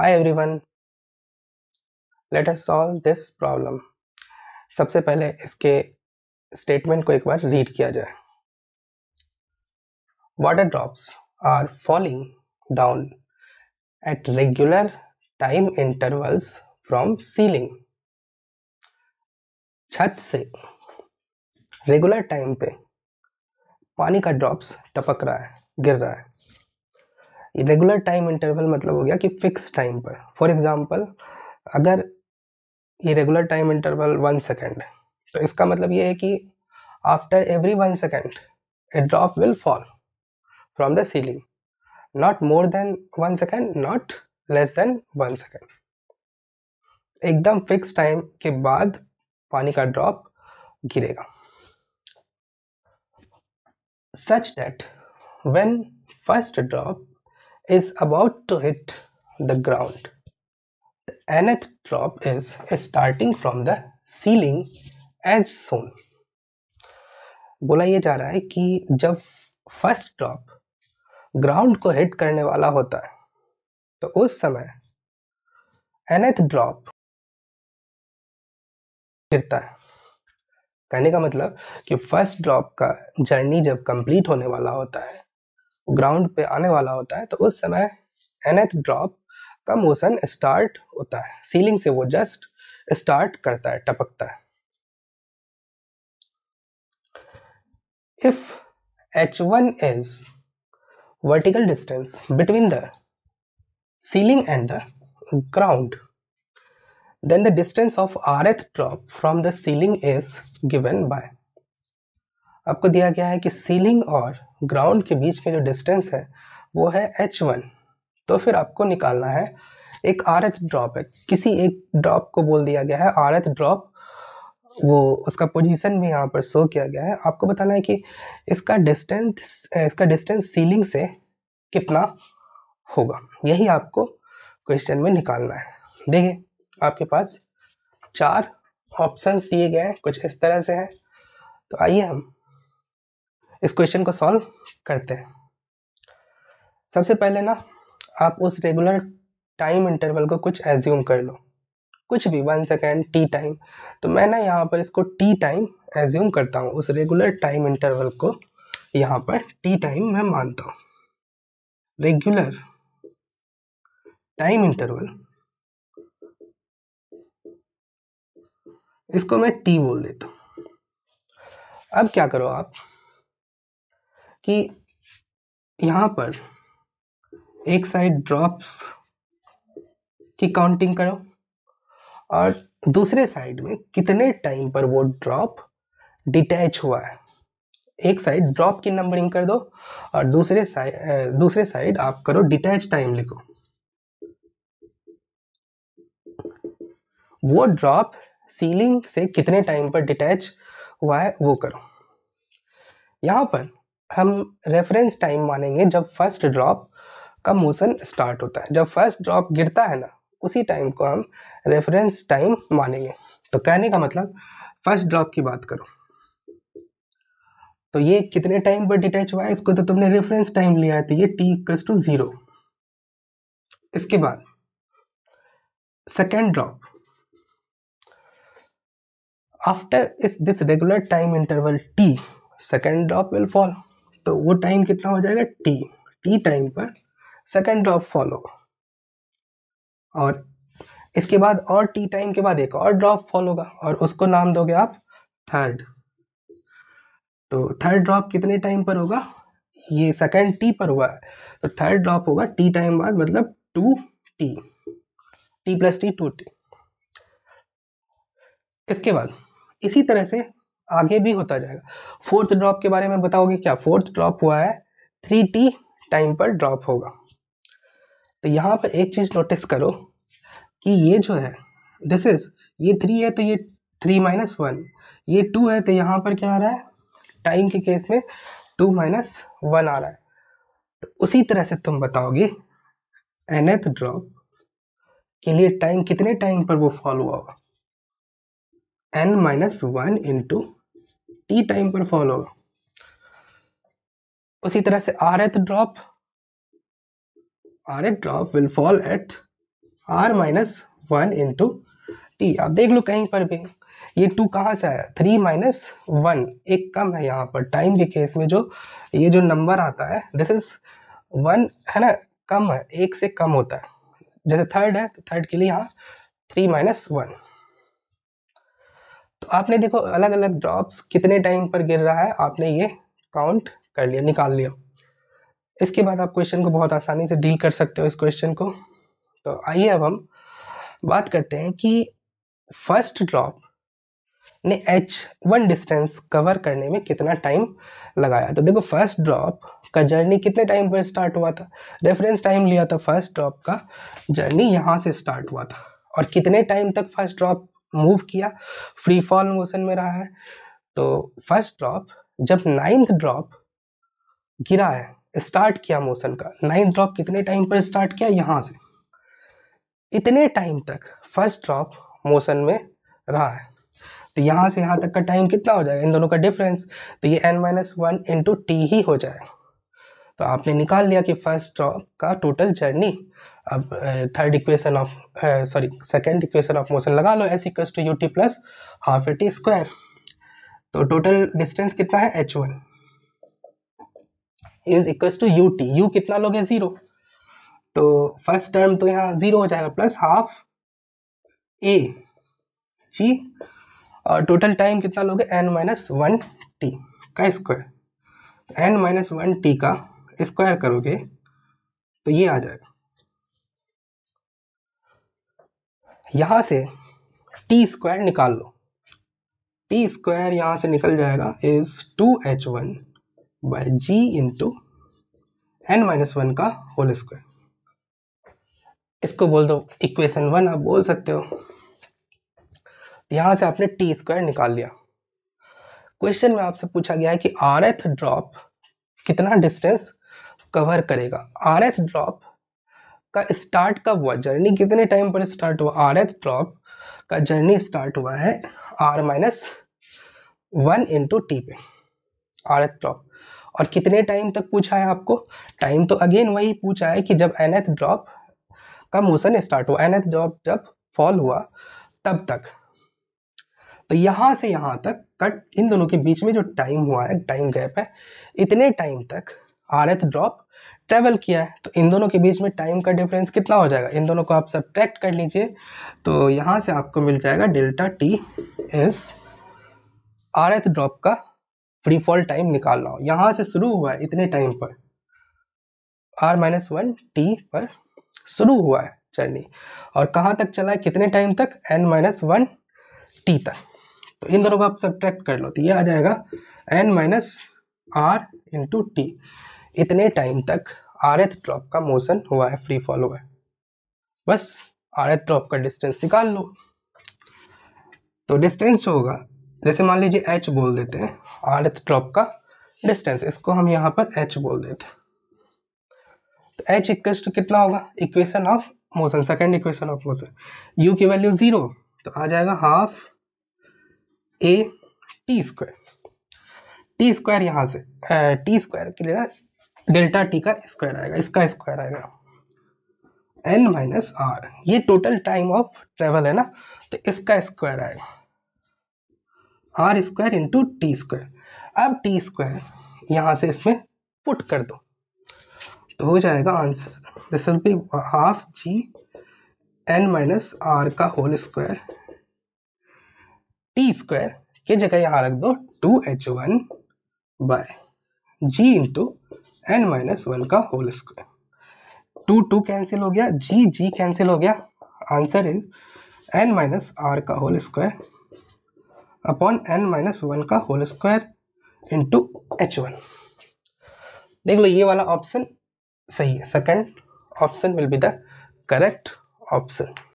Hi everyone let us solve this problem सबसे पहले इसके स्टेटमेंट को एक बार रीड किया जाए water drops are falling down at regular time intervals from ceiling छत से रेगुलर टाइम पे पानी का ड्रॉप्स टपक रहा है गिर रहा है रेगुलर टाइम इंटरवल मतलब हो गया कि फिक्स टाइम पर फॉर एग्ज़ाम्पल अगर ये regular time interval one second है तो इसका मतलब ये है कि after every one second a drop will fall from the ceiling not more than one second not less than one second एकदम फिक्स टाइम के बाद पानी का ड्रॉप गिरेगा such that when first drop is about to hit the ground. The nth drop is starting from the ceiling as soon. बोला ये जा रहा है कि जब फर्स्ट ड्रॉप ग्राउंड को हिट करने वाला होता है तो उस समय एनथ ड्रॉप गिरता है कहने का मतलब कि फर्स्ट ड्रॉप का जर्नी जब कंप्लीट होने वाला होता है ग्राउंड पे आने वाला होता है तो उस समय एनएथ ड्रॉप का मोशन स्टार्ट होता है सीलिंग से वो जस्ट स्टार्ट करता है टपकता है if h one is vertical distance between the end the ground then the distance of rth drop from the ceiling is given by आपको दिया गया है कि सीलिंग और ग्राउंड के बीच में जो डिस्टेंस है वो है एच वन तो फिर आपको निकालना है एक आर एथ ड्रॉप है किसी एक ड्रॉप को बोल दिया गया है आर एथ ड्रॉप वो उसका पोजीशन भी यहाँ पर शो किया गया है आपको बताना है कि इसका डिस्टेंस इसका डिस्टेंस सीलिंग से कितना होगा यही आपको क्वेश्चन में निकालना है देखिए आपके पास चार ऑप्शंस दिए गए हैं कुछ इस तरह से हैं तो आइए हम इस क्वेश्चन को सॉल्व करते हैं सबसे पहले ना आप उस रेगुलर टाइम इंटरवल को कुछ एज्यूम कर लो कुछ भी वन सेकेंड टी टाइम तो मैं ना यहाँ पर इसको टी टाइम एज्यूम करता हूँ उस रेगुलर टाइम इंटरवल को यहाँ पर टी टाइम मैं मानता हूँ रेगुलर टाइम इंटरवल इसको मैं टी बोल देता हूँ अब क्या करो आप कि यहाँ पर एक साइड ड्रॉप्स की काउंटिंग करो और दूसरे साइड में कितने टाइम पर वो ड्रॉप डिटैच हुआ है एक साइड ड्रॉप की नंबरिंग कर दो और दूसरे साइड दूसरे साइड आप करो डिटैच टाइम लिखो वो ड्रॉप सीलिंग से कितने टाइम पर डिटैच हुआ है वो करो यहां पर हम रेफरेंस टाइम मानेंगे जब फर्स्ट ड्रॉप का मोशन स्टार्ट होता है जब फर्स्ट ड्रॉप गिरता है ना उसी टाइम को हम रेफरेंस टाइम मानेंगे तो कहने का मतलब फर्स्ट ड्रॉप की बात करो तो ये कितने टाइम पर डिटैच हुआ है इसको तो तुमने रेफरेंस टाइम लिया है तो ये टी इक्वल्स टू ज़ीरो इसके बाद सेकेंड ड्रॉप आफ्टर इस this regular time interval t second drop will fall तो वो टाइम कितना हो जाएगा टी टी टाइम पर सेकेंड ड्रॉप फॉलो और इसके बाद और टी टाइम के बाद एक और ड्रॉप फॉलो होगा और उसको नाम दोगे आप थर्ड तो थर्ड ड्रॉप कितने टाइम पर होगा ये सेकेंड टी पर हुआ है तो थर्ड ड्रॉप होगा टी टाइम बाद मतलब two t t plus t two t इसके बाद इसी तरह से आगे भी होता जाएगा फोर्थ ड्रॉप के बारे में बताओगे क्या फोर्थ ड्रॉप हुआ है थ्री टी टाइम पर ड्रॉप होगा तो यहाँ पर एक चीज़ नोटिस करो कि ये जो है दिस इज ये थ्री है तो ये थ्री माइनस वन ये टू है तो यहाँ पर क्या आ रहा है टाइम के केस में टू माइनस वन आ रहा है तो उसी तरह से तुम बताओगे एनएथ ड्रॉप के लिए टाइम कितने टाइम पर वो फॉलो होगा n minus one into t time पर फॉल होगा उसी तरह से rth drop rth drop will fall at r minus one into t आप देख लो कहीं पर भी ये टू कहाँ से आया थ्री माइनस वन एक कम है यहाँ पर टाइम के केस में जो ये जो नंबर आता है दिस इज वन है ना कम है एक से कम होता है जैसे थर्ड है तो थर्ड के लिए यहाँ थ्री माइनस वन तो आपने देखो अलग अलग ड्रॉप्स कितने टाइम पर गिर रहा है आपने ये काउंट कर लिया निकाल लिया इसके बाद आप क्वेश्चन को बहुत आसानी से डील कर सकते हो इस क्वेश्चन को तो आइए अब हम बात करते हैं कि फर्स्ट ड्रॉप ने एच वन डिस्टेंस कवर करने में कितना टाइम लगाया तो देखो फर्स्ट ड्रॉप का जर्नी कितने टाइम पर स्टार्ट हुआ था रेफरेंस टाइम लिया था फर्स्ट ड्रॉप का जर्नी यहाँ से स्टार्ट हुआ था और कितने टाइम तक फर्स्ट ड्रॉप मूव किया फ्री फॉल मोशन में रहा है तो फर्स्ट ड्रॉप जब नाइन्थ ड्रॉप गिरा है स्टार्ट किया मोशन का नाइन्थ ड्रॉप कितने टाइम पर स्टार्ट किया यहाँ से इतने टाइम तक फर्स्ट ड्रॉप मोशन में रहा है तो यहाँ से यहाँ तक का टाइम कितना हो जाएगा इन दोनों का डिफरेंस तो ये n minus one into t ही हो जाएगा तो आपने निकाल लिया कि फर्स्ट ड्रॉप का टोटल जर्नी अब third equation of sorry second equation of motion लगा लो s equal to u t plus half a t square तो टोटल डिस्टेंस कितना है h one is equal to u t u कितना लोगे zero तो first term तो यहाँ ज़ीरो हो जाएगा प्लस हाफ ए जी और टोटल टाइम कितना लोगे एन माइनस वन टी का square n minus one t का स्क्वायर करोगे तो ये आ जाएगा यहाँ से टी स्क्वायर निकाल लो टी स्क्वायर यहाँ से निकल जाएगा is two h one by g into n minus one का होल स्क्वायर इसको बोल दो इक्वेशन वन आप बोल सकते हो तो यहाँ से आपने टी स्क्वायर निकाल लिया क्वेश्चन में आपसे पूछा गया है कि आर एथ ड्रॉप कितना डिस्टेंस कवर करेगा आर एथ ड्रॉप का स्टार्ट कब हुआ जर्नी कितने टाइम पर स्टार्ट हुआ आर एथ ड्रॉप का जर्नी स्टार्ट हुआ है r minus one into t पे आर एथ ड्रॉप और कितने टाइम तक पूछा है आपको टाइम तो अगेन वही पूछा है कि जब एन एथ ड्रॉप का मोशन स्टार्ट हुआ एन एथ ड्रॉप जब फॉल हुआ तब तक तो यहाँ से यहाँ तक कट इन दोनों के बीच में जो टाइम हुआ है टाइम गैप है इतने टाइम तक आर एथ ड्रॉप ट्रैवल किया है तो इन दोनों के बीच में टाइम का डिफरेंस कितना हो जाएगा इन दोनों को आप सब कर लीजिए तो यहाँ से आपको मिल जाएगा delta t s rth drop का फ्री फॉल टाइम निकालना हो यहाँ से शुरू हुआ है इतने टाइम पर आर माइनस वन टी पर शुरू हुआ है चर्नी और कहाँ तक चला है कितने टाइम तक एन माइनस वन टी तक तो इन दोनों को आप सब कर लो तो ये आ जाएगा n minus r into t इतने टाइम तक आर एथ ड्रॉप का मोशन हुआ है फ्री फॉल हुआ है बस आर एथ ड्रॉप का डिस्टेंस निकाल लो तो डिस्टेंस होगा जैसे मान लीजिए एच बोल देते हैं आर एथ ड्रॉप का डिस्टेंस इसको हम यहाँ पर एच बोल देते हैं तो एच इक्वस टू कितना होगा equation of motion second equation of motion u की वैल्यू ज़ीरो तो आ जाएगा half a t square t square यहाँ से टी स्क्वायर की जगह डेल्टा टी का स्क्वायर आएगा इसका स्क्वायर आएगा एन माइनस आर ये टोटल टाइम ऑफ ट्रेवल है ना तो इसका स्क्वायर आएगा r square into t square अब टी स्क्वायर यहाँ से इसमें पुट कर दो तो हो जाएगा answer this will be half g n minus r का होल स्क्वायर टी स्क्वायर की जगह यहाँ रख दो two h one by g into n minus one का whole square two two cancel हो गया जी जी कैंसिल हो गया answer is n minus r का whole square upon n minus one का whole square into h one देख लो ये वाला ऑप्शन सही है second option will be the correct option